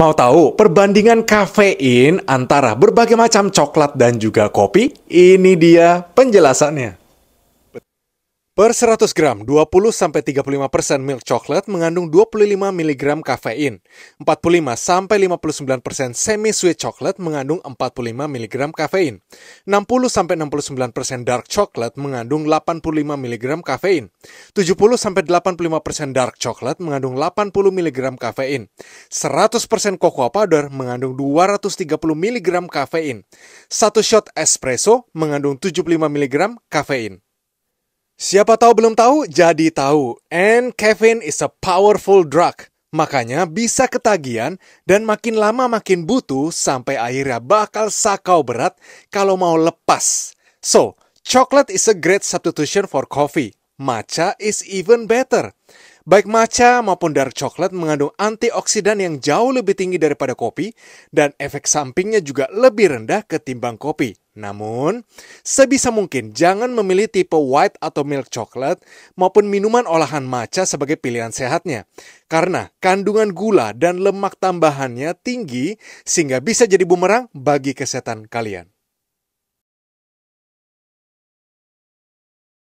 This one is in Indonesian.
Mau tahu perbandingan kafein antara berbagai macam coklat dan juga kopi? Ini dia penjelasannya. Per 100 gram, 20-35% milk chocolate mengandung 25 mg kafein. 45-59% semi-sweet chocolate mengandung 45 mg kafein. 60-69% dark chocolate mengandung 85 mg kafein. 70-85% dark chocolate mengandung 80 mg kafein. 100% cocoa powder mengandung 230 mg kafein. 1 shot espresso mengandung 75 mg kafein. Siapa tahu belum tahu, jadi tahu. And caffeine is a powerful drug. Makanya bisa ketagihan dan makin lama makin butuh sampai akhirnya bakal sakau berat kalau mau lepas. So, chocolate is a great substitution for coffee. Matcha is even better. Baik matcha maupun dark coklat mengandung antioksidan yang jauh lebih tinggi daripada kopi dan efek sampingnya juga lebih rendah ketimbang kopi. Namun, sebisa mungkin jangan memilih tipe white atau milk coklat maupun minuman olahan matcha sebagai pilihan sehatnya. Karena kandungan gula dan lemak tambahannya tinggi sehingga bisa jadi bumerang bagi kesehatan kalian.